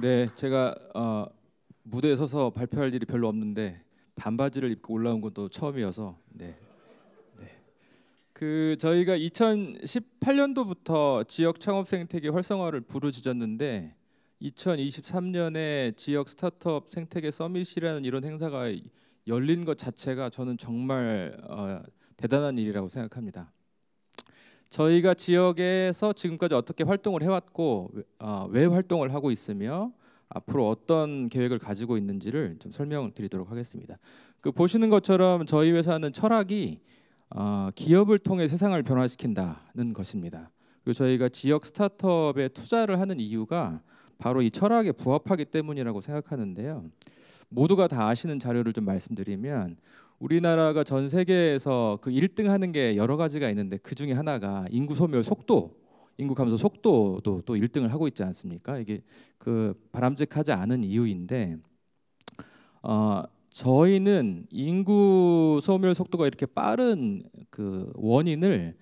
네, 제가 어, 무대에 서서 발표할 일이 별로 없는데 반바지를 입고 올라온 것도 처음이어서 네. 네. 그 저희가 2018년도부터 지역 창업 생태계 활성화를 부르짖었는데 2023년에 지역 스타트업 생태계 서밋이라는 이런 행사가 열린 것 자체가 저는 정말 어, 대단한 일이라고 생각합니다. 저희가 지역에서 지금까지 어떻게 활동을 해왔고 어, 왜 활동을 하고 있으며 앞으로 어떤 계획을 가지고 있는지를 좀 설명을 드리도록 하겠습니다. 그 보시는 것처럼 저희 회사는 철학이 어, 기업을 통해 세상을 변화시킨다는 것입니다. 그리고 저희가 지역 스타트업에 투자를 하는 이유가 바로 이 철학에 부합하기 때문이라고 생각하는데요. 모두가 다 아시는 자료를 좀 말씀드리면 우리나라가 전 세계에서 그 1등 하는 게 여러 가지가 있는데 그 중에 하나가 인구 소멸 속도 인구 감소 속도도 또 1등을 하고 있지 않습니까? 이게 그 바람직하지 않은 이유인데 어, 저희는 인구 소멸 속도가 이렇게 빠른 그 원인을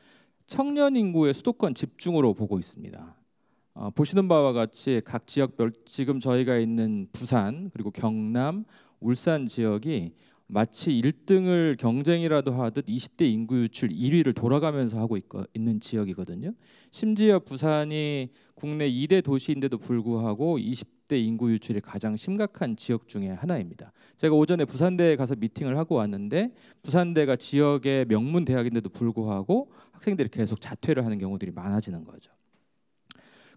청년 인구의 수도권 집중으로 보고 있습니다. 어, 보시는 바와 같이 각 지역별 지금 저희가 있는 부산 그리고 경남, 울산 지역이 마치 1등을 경쟁이라도 하듯 20대 인구 유출 1위를 돌아가면서 하고 있거, 있는 지역이거든요. 심지어 부산이 국내 2대 도시인데도 불구하고 20대 인구 유출이 가장 심각한 지역 중에 하나입니다. 제가 오전에 부산대에 가서 미팅을 하고 왔는데 부산대가 지역의 명문 대학인데도 불구하고 학생들이 계속 자퇴를 하는 경우들이 많아지는 거죠.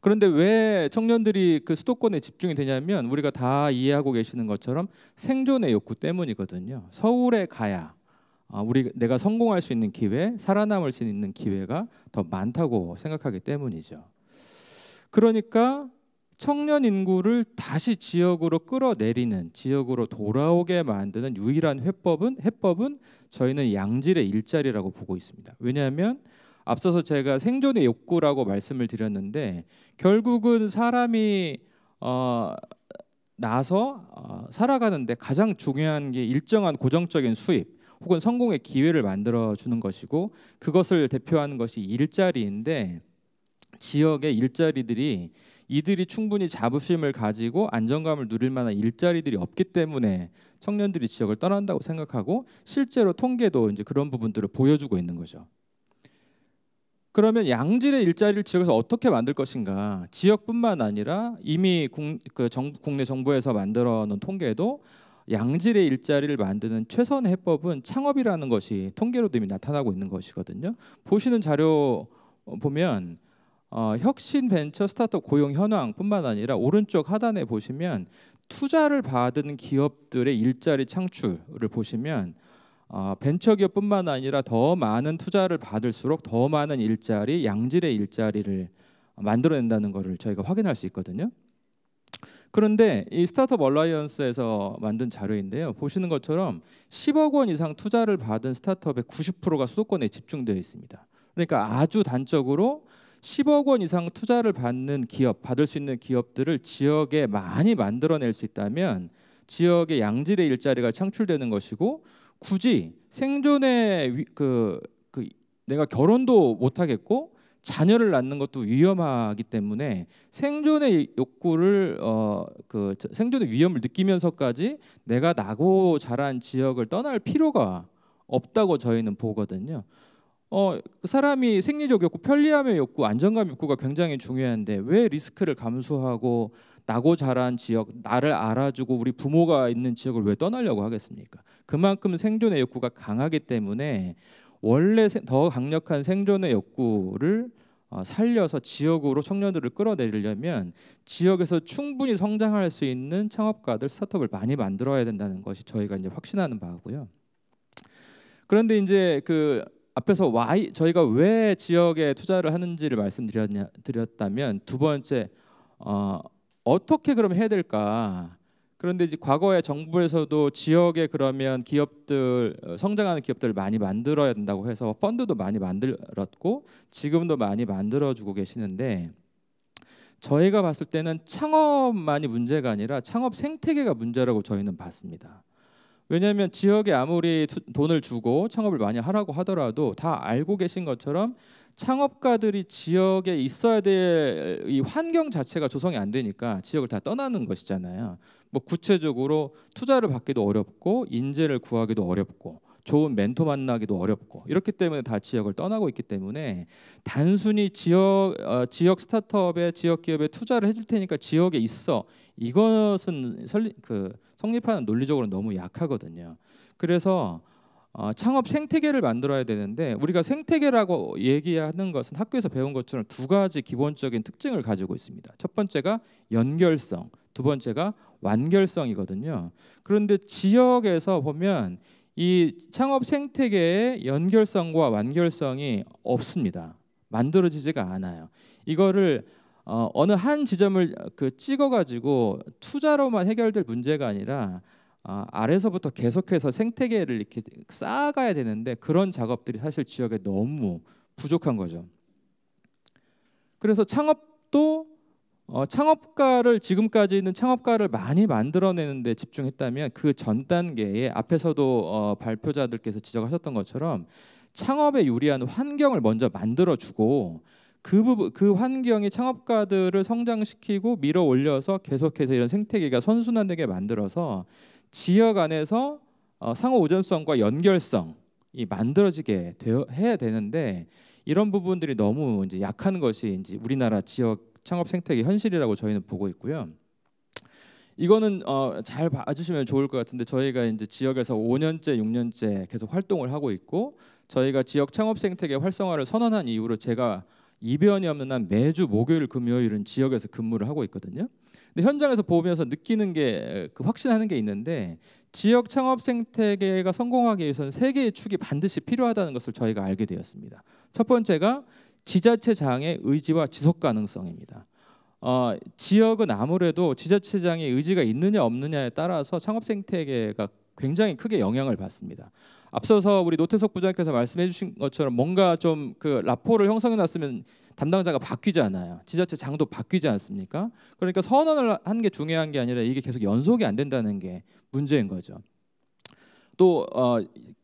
그런데 왜 청년들이 그 수도권에 집중이 되냐면 우리가 다 이해하고 계시는 것처럼 생존의 욕구 때문이거든요. 서울에 가야 어, 우리 내가 성공할 수 있는 기회, 살아남을 수 있는 기회가 더 많다고 생각하기 때문이죠. 그러니까 청년 인구를 다시 지역으로 끌어내리는 지역으로 돌아오게 만드는 유일한 해법은 해법은 저희는 양질의 일자리라고 보고 있습니다. 왜냐하면 앞서서 제가 생존의 욕구라고 말씀을 드렸는데 결국은 사람이 어, 나서 어, 살아가는데 가장 중요한 게 일정한 고정적인 수입 혹은 성공의 기회를 만들어 주는 것이고 그것을 대표하는 것이 일자리인데 지역의 일자리들이 이들이 충분히 자부심을 가지고 안정감을 누릴 만한 일자리들이 없기 때문에 청년들이 지역을 떠난다고 생각하고 실제로 통계도 이제 그런 부분들을 보여주고 있는 거죠. 그러면 양질의 일자리를 지역에서 어떻게 만들 것인가? 지역뿐만 아니라 이미 국, 그 내 정부에서 만들어 놓은 통계에도 양질의 일자리를 만드는 최선의 해법은 창업이라는 것이 통계로도 이미 나타나고 있는 것이거든요. 보시는 자료 어, 보면 어, 혁신 벤처 스타트업 고용 현황뿐만 아니라 오른쪽 하단에 보시면 투자를 받은 기업들의 일자리 창출을 보시면 어, 벤처기업뿐만 아니라 더 많은 투자를 받을수록 더 많은 일자리, 양질의 일자리를 만들어낸다는 것을 저희가 확인할 수 있거든요. 그런데 이 스타트업 얼라이언스에서 만든 자료인데요. 보시는 것처럼 10억 원 이상 투자를 받은 스타트업의 90%가 수도권에 집중되어 있습니다. 그러니까 아주 단적으로 10억 원 이상 투자를 받는 기업, 받을 수 있는 기업들을 지역에 많이 만들어낼 수 있다면 지역의 양질의 일자리가 창출되는 것이고 굳이 생존의 그, 그 내가 결혼도 못 하겠고 자녀를 낳는 것도 위험하기 때문에 생존의 욕구를 어 그 생존의 위험을 느끼면서까지 내가 나고 자란 지역을 떠날 필요가 없다고 저희는 보거든요. 어, 사람이 생리적 욕구, 편리함의 욕구, 안정감 욕구가 굉장히 중요한데 왜 리스크를 감수하고 나고 자란 지역, 나를 알아주고 우리 부모가 있는 지역을 왜 떠나려고 하겠습니까? 그만큼 생존의 욕구가 강하기 때문에 원래 더 강력한 생존의 욕구를 어, 살려서 지역으로 청년들을 끌어내리려면 지역에서 충분히 성장할 수 있는 창업가들 스타트업을 많이 만들어야 된다는 것이 저희가 이제 확신하는 바고요. 그런데 이제 그 앞에서 why 저희가 왜 지역에 투자를 하는지를 말씀드렸다면 냐드렸두 번째 어, 어떻게 그럼 해야 될까? 그런데 이제 과거에 정부에서도 지역에 그러면 기업들 어, 성장하는 기업들을 많이 만들어야 된다고 해서 펀드도 많이 만들었고 지금도 많이 만들어 주고 계시는데 저희가 봤을 때는 창업만이 문제가 아니라 창업 생태계가 문제라고 저희는 봤습니다. 왜냐하면 지역에 아무리 돈을 주고 창업을 많이 하라고 하더라도 다 알고 계신 것처럼 창업가들이 지역에 있어야 될 이 환경 자체가 조성이 안 되니까 지역을 다 떠나는 것이잖아요. 뭐 구체적으로 투자를 받기도 어렵고 인재를 구하기도 어렵고 좋은 멘토 만나기도 어렵고 이렇기 때문에 다 지역을 떠나고 있기 때문에 단순히 지역 어, 지역 스타트업에 지역 기업에 투자를 해줄 테니까 지역에 있어 이것은 설립, 그 성립하는 논리적으로 너무 약하거든요. 그래서 어, 창업 생태계를 만들어야 되는데 우리가 생태계라고 얘기하는 것은 학교에서 배운 것처럼 두 가지 기본적인 특징을 가지고 있습니다. 첫 번째가 연결성, 두 번째가 완결성이거든요. 그런데 지역에서 보면 이 창업 생태계의 연결성과 완결성이 없습니다. 만들어지지가 않아요. 이거를 어, 어느 한 지점을 어, 그 찍어가지고 투자로만 해결될 문제가 아니라 아, 아래서부터 계속해서 생태계를 이렇게 쌓아가야 되는데 그런 작업들이 사실 지역에 너무 부족한 거죠. 그래서 창업도 어, 창업가를 지금까지는 창업가를 많이 만들어내는데 집중했다면 그 전 단계에 앞에서도 어, 발표자들께서 지적하셨던 것처럼 창업에 유리한 환경을 먼저 만들어주고 그 부분 그 환경이 창업가들을 성장시키고 밀어 올려서 계속해서 이런 생태계가 선순환되게 만들어서 지역 안에서 어, 상호 우전성과 연결성이 만들어지게 되어, 해야 되는데 이런 부분들이 너무 이제 약한 것이 이제 우리나라 지역 창업 생태계 현실이라고 저희는 보고 있고요. 이거는 어, 잘 봐주시면 좋을 것 같은데 저희가 이제 지역에서 5년째, 6년째 계속 활동을 하고 있고 저희가 지역 창업 생태계 활성화를 선언한 이후로 제가 이변이 없는 한 매주 목요일 금요일은 지역에서 근무를 하고 있거든요. 근데 현장에서 보면서 느끼는 게 그 확신하는 게 있는데 지역 창업 생태계가 성공하기 위해서는 세 개의 축이 반드시 필요하다는 것을 저희가 알게 되었습니다. 첫 번째가 지자체장의 의지와 지속 가능성입니다. 어, 지역은 아무래도 지자체장의 의지가 있느냐 없느냐에 따라서 창업 생태계가 굉장히 크게 영향을 받습니다. 앞서서 우리 노태석 부장께서 말씀해 주신 것처럼 뭔가 좀 그 라포를 형성해 놨으면 담당자가 바뀌지 않아요. 지자체 장도 바뀌지 않습니까? 그러니까 선언을 한 게 중요한 게 아니라 이게 계속 연속이 안 된다는 게 문제인 거죠. 또 어,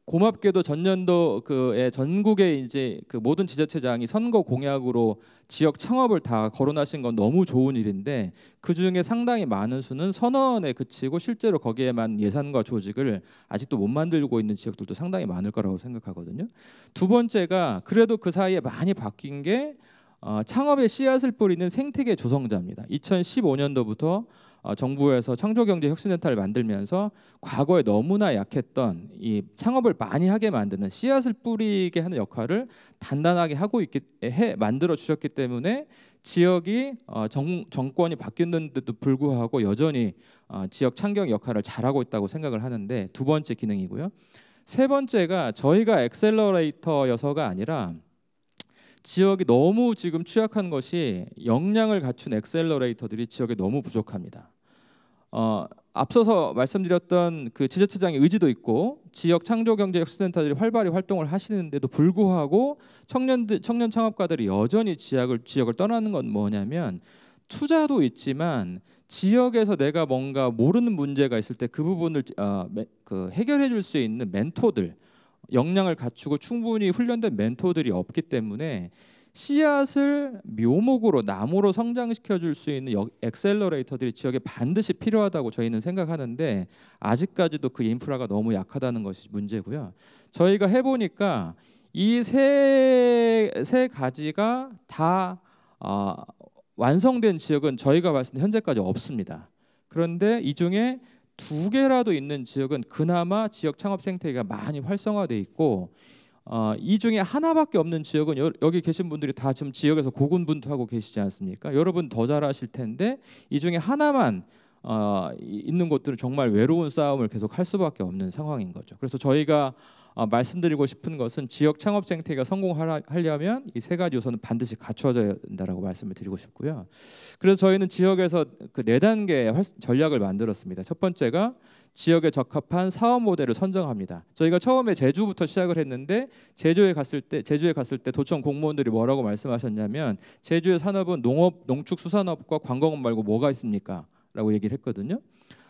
고맙게도 전년도 그에 전국의 이제 그 모든 지자체장이 선거 공약으로 지역 창업을 다 거론하신 건 너무 좋은 일인데 그 중에 상당히 많은 수는 선언에 그치고 실제로 거기에만 예산과 조직을 아직도 못 만들고 있는 지역들도 상당히 많을 거라고 생각하거든요. 두 번째가 그래도 그 사이에 많이 바뀐 게 어, 창업의 씨앗을 뿌리는 생태계 조성자입니다. 2015년도부터 어, 정부에서 창조경제혁신센터를 만들면서 과거에 너무나 약했던 이 창업을 많이 하게 만드는 씨앗을 뿌리게 하는 역할을 단단하게 하고 있기 해 만들어 주셨기 때문에 지역이 어, 정, 정권이 바뀌었는데도 불구하고 여전히 어, 지역 창경 역할을 잘하고 있다고 생각을 하는데 두 번째 기능이고요. 세 번째가 저희가 엑셀러레이터여서가 아니라 지역이 너무 지금 취약한 것이 역량을 갖춘 엑셀러레이터들이 지역에 너무 부족합니다. 어, 앞서서 말씀드렸던 그 지자체장의 의지도 있고 지역 창조경제혁신센터들이 활발히 활동을 하시는데도 불구하고 청년들 청년 창업가들이 여전히 지역을 지역을 떠나는 건 뭐냐면 투자도 있지만 지역에서 내가 뭔가 모르는 문제가 있을 때 그 부분을 어, 매, 그 해결해 줄 수 있는 멘토들 역량을 갖추고 충분히 훈련된 멘토들이 없기 때문에 씨앗을 묘목으로 나무로 성장시켜 줄 수 있는 엑셀러레이터들이 지역에 반드시 필요하다고 저희는 생각하는데 아직까지도 그 인프라가 너무 약하다는 것이 문제고요. 저희가 해 보니까 이 세 세 가지가 다 어, 완성된 지역은 저희가 봤을 때 현재까지 없습니다. 그런데 이 중에 두 개라도 있는 지역은 그나마 지역 창업 생태계가 많이 활성화돼 있고 어, 이 중에 하나밖에 없는 지역은 여, 여기 계신 분들이 다 지금 지역에서 고군분투하고 계시지 않습니까? 여러분 더 잘 아실 텐데 이 중에 하나만 어, 있는 곳들은 정말 외로운 싸움을 계속 할 수밖에 없는 상황인 거죠. 그래서 저희가 어, 말씀드리고 싶은 것은 지역 창업 생태계가 성공하려면 이 세 가지 요소는 반드시 갖춰져야 된다라고 말씀을 드리고 싶고요. 그래서 저희는 지역에서 그 네 단계의 전략을 만들었습니다. 첫 번째가 지역에 적합한 사업 모델을 선정합니다. 저희가 처음에 제주부터 시작을 했는데 제주에 갔을 때 제주에 갔을 때 도청 공무원들이 뭐라고 말씀하셨냐면 제주의 산업은 농업, 농축, 수산업과 관광업 말고 뭐가 있습니까? 라고 얘기를 했거든요.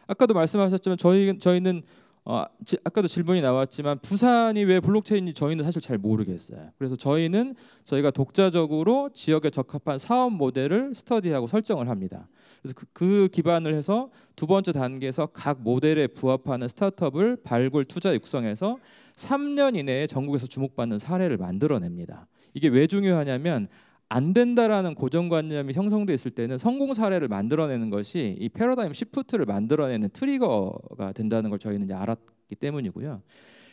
아까도 말씀하셨지만 저희 저희는 어, 지, 아까도 질문이 나왔지만 부산이 왜 블록체인인지 저희는 사실 잘 모르겠어요. 그래서 저희는 저희가 독자적으로 지역에 적합한 사업 모델을 스터디하고 설정을 합니다. 그래서 그, 그 기반을 해서 두 번째 단계에서 각 모델에 부합하는 스타트업을 발굴 투자 육성해서 3년 이내에 전국에서 주목받는 사례를 만들어냅니다. 이게 왜 중요하냐면 안 된다라는 고정관념이 형성돼 있을 때는 성공 사례를 만들어내는 것이 이 패러다임 시프트를 만들어내는 트리거가 된다는 걸 저희는 이제 알았기 때문이고요.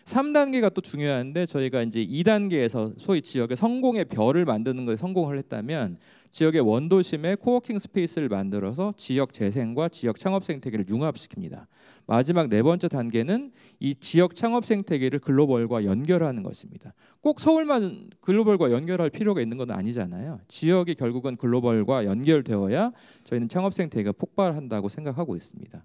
3단계가 또 중요한데 저희가 이제 2단계에서 소위 지역의 성공의 별을 만드는 것에 성공을 했다면 지역의 원도심에 코워킹 스페이스를 만들어서 지역 재생과 지역 창업 생태계를 융합시킵니다. 마지막 네 번째 단계는 이 지역 창업 생태계를 글로벌과 연결하는 것입니다. 꼭 서울만 글로벌과 연결할 필요가 있는 건 아니잖아요. 지역이 결국은 글로벌과 연결되어야 저희는 창업 생태계가 폭발한다고 생각하고 있습니다.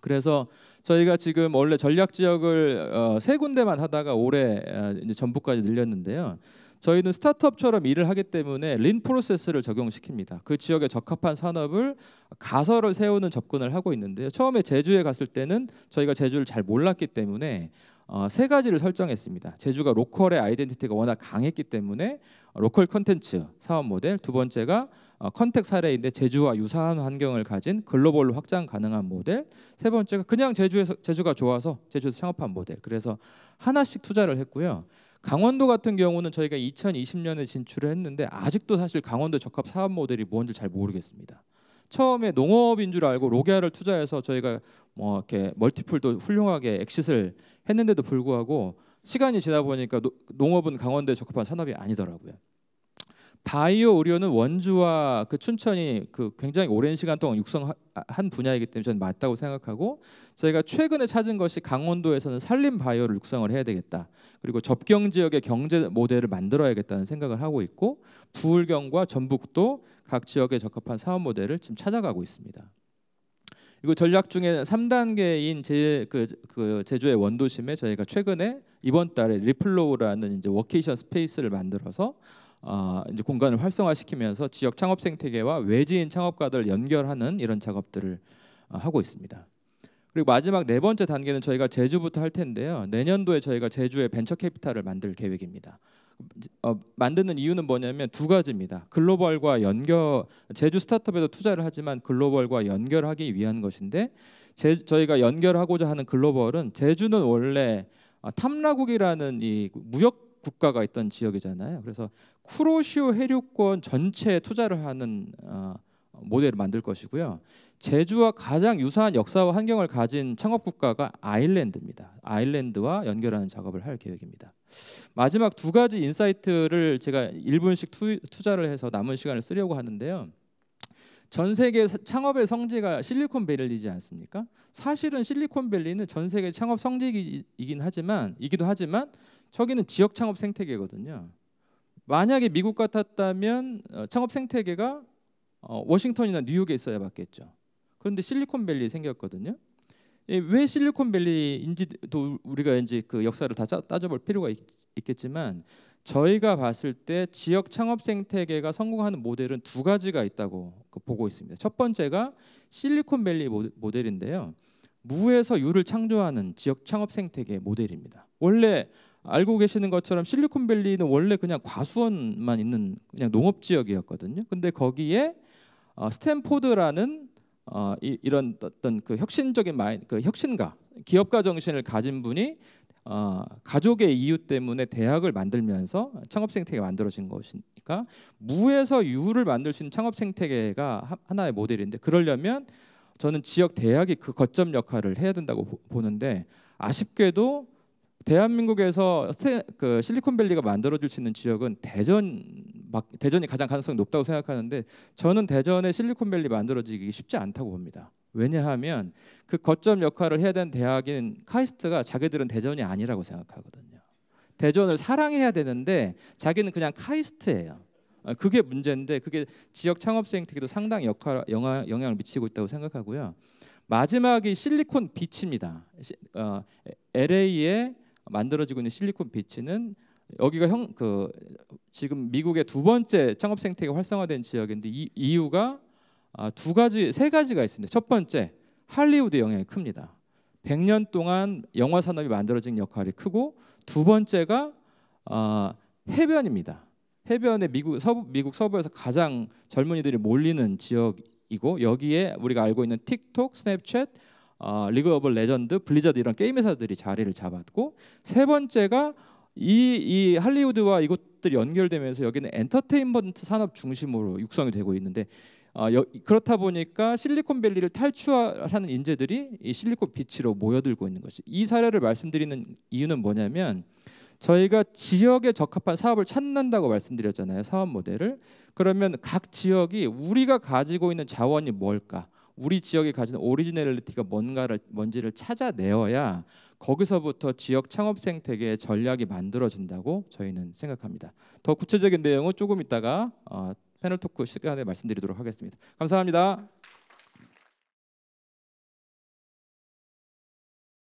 그래서 저희가 지금 원래 전략 지역을 어, 세 군데만 하다가 올해 어, 이제 전북까지 늘렸는데요. 저희는 스타트업처럼 일을 하기 때문에 린 프로세스를 적용시킵니다. 그 지역에 적합한 산업을 가설을 세우는 접근을 하고 있는데요. 처음에 제주에 갔을 때는 저희가 제주를 잘 몰랐기 때문에 어, 세 가지를 설정했습니다. 제주가 로컬의 아이덴티티가 워낙 강했기 때문에 어, 로컬 컨텐츠 사업 모델 두 번째가 어, 컨택 사례인데 제주와 유사한 환경을 가진 글로벌로 확장 가능한 모델 세 번째가 그냥 제주에서 제주가 좋아서 제주에서 창업한 모델 그래서 하나씩 투자를 했고요. 강원도 같은 경우는 저희가 2020년에 진출을 했는데 아직도 사실 강원도 적합 사업 모델이 뭔지 잘 모르겠습니다. 처음에 농업인 줄 알고 로게아를 투자해서 저희가 뭐 이렇게 멀티플도 훌륭하게 엑싯을 했는데도 불구하고 시간이 지나 보니까 노, 농업은 강원도에 적합한 산업이 아니더라고요. 바이오 의료는 원주와 그 춘천이 그 굉장히 오랜 시간 동안 육성한 분야이기 때문에 저는 맞다고 생각하고 저희가 최근에 찾은 것이 강원도에서는 산림 바이오를 육성을 해야 되겠다. 그리고 접경 지역의 경제 모델을 만들어야겠다는 생각을 하고 있고 부울경과 전북도 각 지역에 적합한 사업 모델을 지금 찾아가고 있습니다. 그리고 전략 중에 3단계인 제, 그, 그 제주의 원도심에 저희가 최근에 이번 달에 리플로우라는 이제 워케이션 스페이스를 만들어서 어, 이제 공간을 활성화시키면서 지역 창업 생태계와 외지인 창업가들 연결하는 이런 작업들을 어, 하고 있습니다. 그리고 마지막 네 번째 단계는 저희가 제주부터 할 텐데요. 내년도에 저희가 제주의 벤처 캐피탈을 만들 계획입니다. 어, 만드는 이유는 뭐냐면 두 가지입니다. 글로벌과 연결 제주 스타트업에도 투자를 하지만 글로벌과 연결하기 위한 것인데 제, 저희가 연결하고자 하는 글로벌은 제주는 원래 어, 탐라국이라는 이 무역 국가가 있던 지역이잖아요. 그래서 쿠로시오 해류권 전체에 투자를 하는 어, 모델을 만들 것이고요. 제주와 가장 유사한 역사와 환경을 가진 창업 국가가 아일랜드입니다. 아일랜드와 연결하는 작업을 할 계획입니다. 마지막 두 가지 인사이트를 제가 1분씩 투, 자를 해서 남은 시간을 쓰려고 하는데요. 전 세계 창업의 성지가 실리콘밸리지 않습니까? 사실은 실리콘밸리는 전 세계 창업 성지이긴 하지만 이기도 하지만 저기는 지역 창업 생태계거든요. 만약에 미국 같았다면 어, 창업 생태계가 어, 워싱턴이나 뉴욕에 있어야 맞겠죠. 그런데 실리콘밸리 생겼거든요. 예, 왜 실리콘밸리인지도 우리가 이제 그 역사를 다 따져볼 필요가 있, 겠지만 저희가 봤을 때 지역 창업 생태계가 성공하는 모델은 두 가지가 있다고 그 보고 있습니다. 첫 번째가 실리콘밸리 모델인데요. 무에서 유를 창조하는 지역 창업 생태계 모델입니다. 원래 알고 계시는 것처럼 실리콘밸리는 원래 그냥 과수원만 있는 그냥 농업 지역이었거든요. 근데 거기에 어, 스탠포드라는 어, 이, 이런 어, 어떤 그 혁신적인 마인, 그 혁신가, 기업가 정신을 가진 분이 어, 가족의 이유 때문에 대학을 만들면서 창업 생태계가 만들어진 것이니까 무에서 유를 만들 수 있는 창업 생태계가 하, 하나의 모델인데 그러려면 저는 지역 대학이 그 거점 역할을 해야 된다고 보, 보는데 아쉽게도 대한민국에서 스테, 그 실리콘밸리가 만들어질 수 있는 지역은 대전 막 대전이 가장 가능성이 높다고 생각하는데 저는 대전에 실리콘밸리 만들어지기 쉽지 않다고 봅니다. 왜냐하면 그 거점 역할을 해야 되는 대학인 카이스트가 자기들은 대전이 아니라고 생각하거든요. 대전을 사랑해야 되는데 자기는 그냥 카이스트예요. 어, 그게 문제인데 그게 지역 창업 생태계도 상당히 역할, 영향, 영향을 미치고 있다고 생각하고요. 마지막이 실리콘 비치입니다. 어, LA의 만들어지고 있는 실리콘 비치는 여기가 형 그 지금 미국의 두 번째 창업 생태계 활성화된 지역인데 이 이유가 아, 두 가지 세 가지가 있습니다. 첫 번째 할리우드 영향이 큽니다. 100년 동안 영화 산업이 만들어진 역할이 크고 두 번째가 아, 해변입니다. 해변에 미국 서부 미국 서부에서 가장 젊은이들이 몰리는 지역이고 여기에 우리가 알고 있는 틱톡, 스냅챗 어, 리그 오브 레전드, 블리자드 이런 게임 회사들이 자리를 잡았고 세 번째가 이, 이 할리우드와 이것들이 연결되면서 여기는 엔터테인먼트 산업 중심으로 육성이 되고 있는데 어, 여, 그렇다 보니까 실리콘밸리를 탈출하는 인재들이 이 실리콘 비치로 모여들고 있는 것이 이 사례를 말씀드리는 이유는 뭐냐면 저희가 지역에 적합한 사업을 찾는다고 말씀드렸잖아요 사업 모델을 그러면 각 지역이 우리가 가지고 있는 자원이 뭘까 우리 지역이 가진 오리지널리티가 뭔가를 뭔지를 찾아내어야 거기서부터 지역 창업 생태계의 전략이 만들어진다고 저희는 생각합니다. 더 구체적인 내용은 조금 있다가 어, 패널 토크 시간에 말씀드리도록 하겠습니다. 감사합니다.